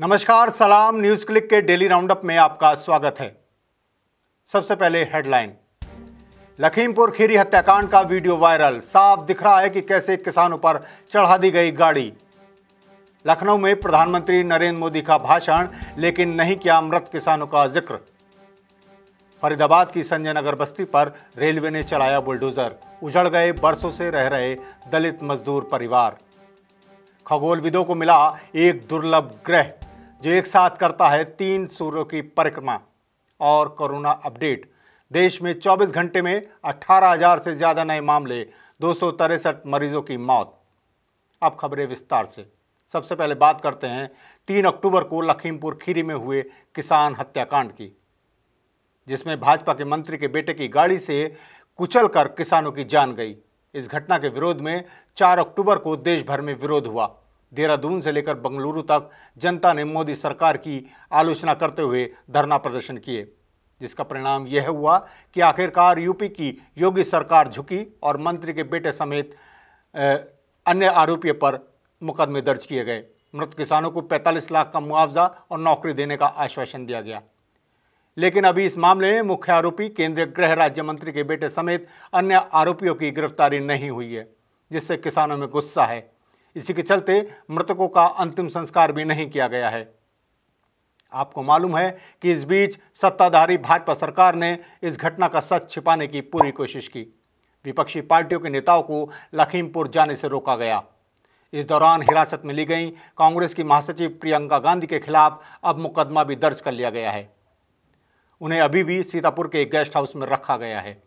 नमस्कार सलाम news click के डेली राउंडअप में आपका स्वागत है सबसे पहले हेडलाइन लखीमपुर खीरी हत्याकांड का वीडियो वायरल साफ दिख रहा है कि कैसे किसानों पर चढ़ा दी गई गाड़ी लखनऊ में प्रधानमंत्री नरेंद्र मोदी का भाषण लेकिन नहीं किया मृत किसानों का जिक्र फरीदाबाद की संजय नगर बस्ती पर रेलवे ने चलाया बुलडोजर उजड़ गए बरसों से रह रहे दलित मजदूर परिवार खगोलविदों को मिला एक दुर्लभ ग्रह जो एक साथ करता है तीन सूर्यों की परिक्रमा और कोरोना अपडेट देश में 24 घंटे में 18,000 से ज़्यादा नए मामले दो मरीजों की मौत अब खबरें विस्तार से सबसे पहले बात करते हैं तीन अक्टूबर को लखीमपुर खीरी में हुए किसान हत्याकांड की जिसमें भाजपा के मंत्री के बेटे की गाड़ी से कुचलकर किसानों की जान गई इस घटना के विरोध में 4 अक्टूबर को देश भर में विरोध हुआ देहरादून से लेकर बंगलुरु तक जनता ने मोदी सरकार की आलोचना करते हुए धरना प्रदर्शन किए जिसका परिणाम यह हुआ कि आखिरकार यूपी की योगी सरकार झुकी और मंत्री के बेटे समेत अन्य आरोपियों पर मुकदमे दर्ज किए गए मृत किसानों को 45 लाख का मुआवजा और नौकरी देने का आश्वासन दिया गया लेकिन अभी इस मामले में मुख्य आरोपी केंद्रीय गृह राज्य मंत्री के बेटे समेत अन्य आरोपियों की गिरफ्तारी नहीं हुई है जिससे किसानों में गुस्सा है इसी के चलते मृतकों का अंतिम संस्कार भी नहीं किया गया है आपको मालूम है कि इस बीच सत्ताधारी भाजपा सरकार ने इस घटना का सच छिपाने की पूरी कोशिश की विपक्षी पार्टियों के नेताओं को लखीमपुर जाने से रोका गया इस दौरान हिरासत में ली गई कांग्रेस की महासचिव प्रियंका गांधी के खिलाफ अब मुकदमा भी दर्ज कर लिया गया है उन्हें अभी भी सीतापुर के गेस्ट हाउस में रखा गया है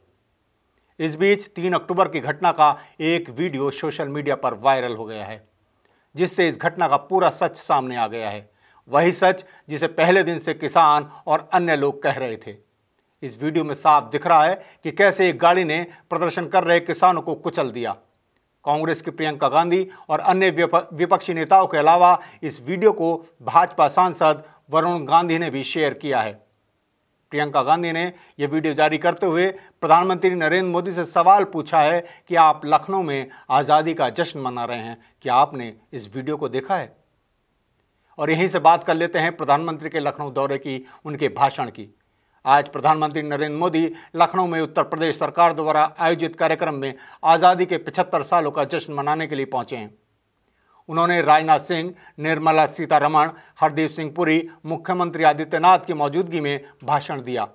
इस बीच तीन अक्टूबर की घटना का एक वीडियो सोशल मीडिया पर वायरल हो गया है जिससे इस घटना का पूरा सच सामने आ गया है वही सच जिसे पहले दिन से किसान और अन्य लोग कह रहे थे इस वीडियो में साफ दिख रहा है कि कैसे एक गाड़ी ने प्रदर्शन कर रहे किसानों को कुचल दिया कांग्रेस की प्रियंका गांधी और अन्य विपक्षी नेताओं के अलावा इस वीडियो को भाजपा सांसद वरुण गांधी ने भी शेयर किया है प्रियंका गांधी ने यह वीडियो जारी करते हुए प्रधानमंत्री नरेंद्र मोदी से सवाल पूछा है कि आप लखनऊ में आज़ादी का जश्न मना रहे हैं क्या आपने इस वीडियो को देखा है और यहीं से बात कर लेते हैं प्रधानमंत्री के लखनऊ दौरे की उनके भाषण की आज प्रधानमंत्री नरेंद्र मोदी लखनऊ में उत्तर प्रदेश सरकार द्वारा आयोजित कार्यक्रम में आज़ादी के पिछहत्तर सालों का जश्न मनाने के लिए पहुंचे हैं उन्होंने राजनाथ सिंह निर्मला सीतारमण हरदीप सिंह पुरी मुख्यमंत्री आदित्यनाथ की मौजूदगी में भाषण दिया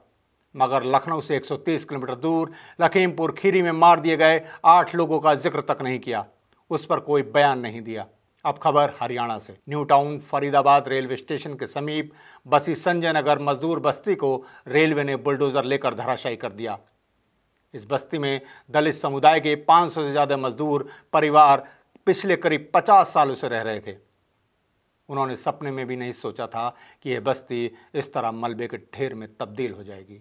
मगर लखनऊ से 130 किलोमीटर दूर लखीमपुर खीरी में मार दिए गए आठ लोगों का जिक्र तक नहीं किया उस पर कोई बयान नहीं दिया अब खबर हरियाणा से new town Faridabad railway station के समीप बसी संजय नगर मजदूर बस्ती को रेलवे ने बुलडोजर लेकर धराशायी कर दिया इस बस्ती में दलित समुदाय के 500 से ज़्यादा मजदूर परिवार पिछले करीब पचास सालों से रह रहे थे उन्होंने सपने में भी नहीं सोचा था कि यह बस्ती इस तरह मलबे के ढेर में तब्दील हो जाएगी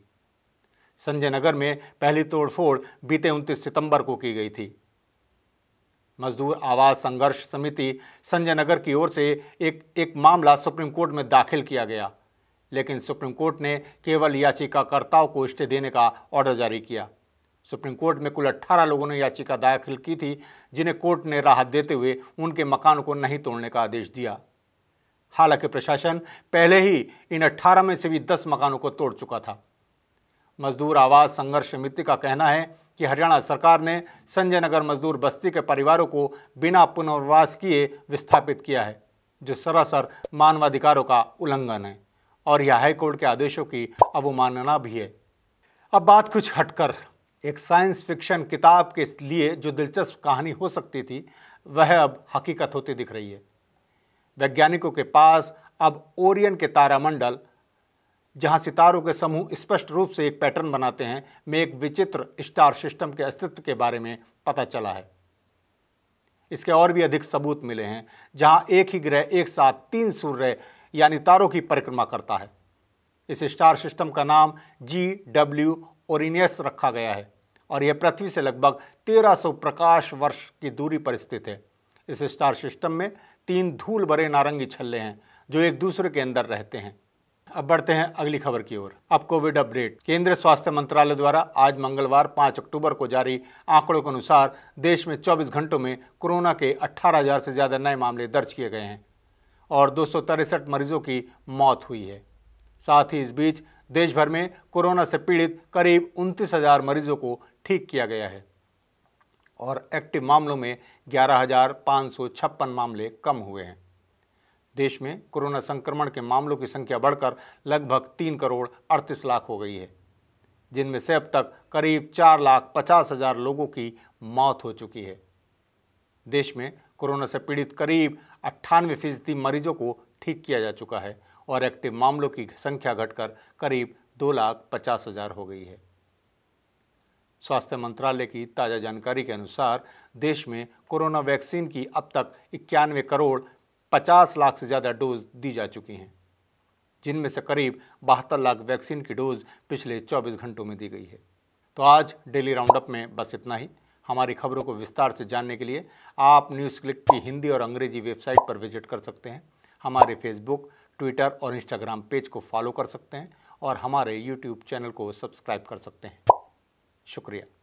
संजय नगर में पहली तोड़फोड़ बीते उनतीस सितंबर को की गई थी मजदूर आवाज संघर्ष समिति संजय नगर की ओर से एक एक मामला सुप्रीम कोर्ट में दाखिल किया गया लेकिन सुप्रीम कोर्ट ने केवल याचिकाकर्ताओं को स्टे देने का ऑर्डर जारी किया सुप्रीम कोर्ट में कुल 18 लोगों ने याचिका दाखिल की थी जिन्हें कोर्ट ने राहत देते हुए उनके मकान को नहीं तोड़ने का आदेश दिया हालांकि प्रशासन पहले ही इन 18 में से भी 10 मकानों को तोड़ चुका था मजदूर आवास संघर्ष समिति का कहना है कि हरियाणा सरकार ने संजय नगर मजदूर बस्ती के परिवारों को बिना पुनर्वास किए विस्थापित किया है जो सरासर मानवाधिकारों का उल्लंघन है और यह हाईकोर्ट के आदेशों की अवमानना भी है अब बात कुछ हटकर एक साइंस फिक्शन किताब के लिए जो दिलचस्प कहानी हो सकती थी वह अब हकीकत होती दिख रही है वैज्ञानिकों के पास अब ओरियन के तारामंडल जहां सितारों के समूह स्पष्ट रूप से एक पैटर्न बनाते हैं में एक विचित्र स्टार सिस्टम के अस्तित्व के बारे में पता चला है इसके और भी अधिक सबूत मिले हैं जहां एक ही ग्रह एक साथ तीन सूर्य यानी तारों की परिक्रमा करता है इस स्टार सिस्टम का नाम जी डब्ल्यू ओरिनियस रखा गया है और यह पृथ्वी से लगभग 1300 प्रकाश वर्ष की दूरी पर स्थित है इस स्टार सिस्टम में तीन धूल भरे नारंगी छल्ले हैं जो एक दूसरे के अंदर रहते हैं अब बढ़ते हैं अगली खबर की ओर अब कोविड अपडेट केंद्रीय स्वास्थ्य मंत्रालय द्वारा आज मंगलवार 5 अक्टूबर को जारी आंकड़ों के अनुसार देश में 24 घंटों में कोरोना के 18,000 से ज़्यादा नए मामले दर्ज किए गए हैं और दो मरीजों की मौत हुई है साथ ही इस बीच देश भर में कोरोना से पीड़ित करीब उनतीस हजार मरीजों को ठीक किया गया है और एक्टिव मामलों में ग्यारह मामले कम हुए हैं देश में कोरोना संक्रमण के मामलों की संख्या बढ़कर लगभग तीन करोड़ अड़तीस लाख हो गई है जिनमें से अब तक करीब चार लाख पचास हजार लोगों की मौत हो चुकी है देश में कोरोना से पीड़ित करीब अट्ठानवे फीसदी मरीजों को ठीक किया जा चुका है और एक्टिव मामलों की संख्या घटकर करीब दो लाख पचास हजार हो गई है स्वास्थ्य मंत्रालय की ताज़ा जानकारी के अनुसार देश में कोरोना वैक्सीन की अब तक इक्यानवे करोड़ पचास लाख से ज़्यादा डोज दी जा चुकी हैं जिनमें से करीब बहत्तर लाख वैक्सीन की डोज पिछले 24 घंटों में दी गई है तो आज डेली राउंडअप में बस इतना ही हमारी खबरों को विस्तार से जानने के लिए आप न्यूज़ क्लिक की हिंदी और अंग्रेजी वेबसाइट पर विजिट कर सकते हैं हमारे फेसबुक ट्विटर और इंस्टाग्राम पेज को फॉलो कर सकते हैं और हमारे यूट्यूब चैनल को सब्सक्राइब कर सकते हैं शुक्रिया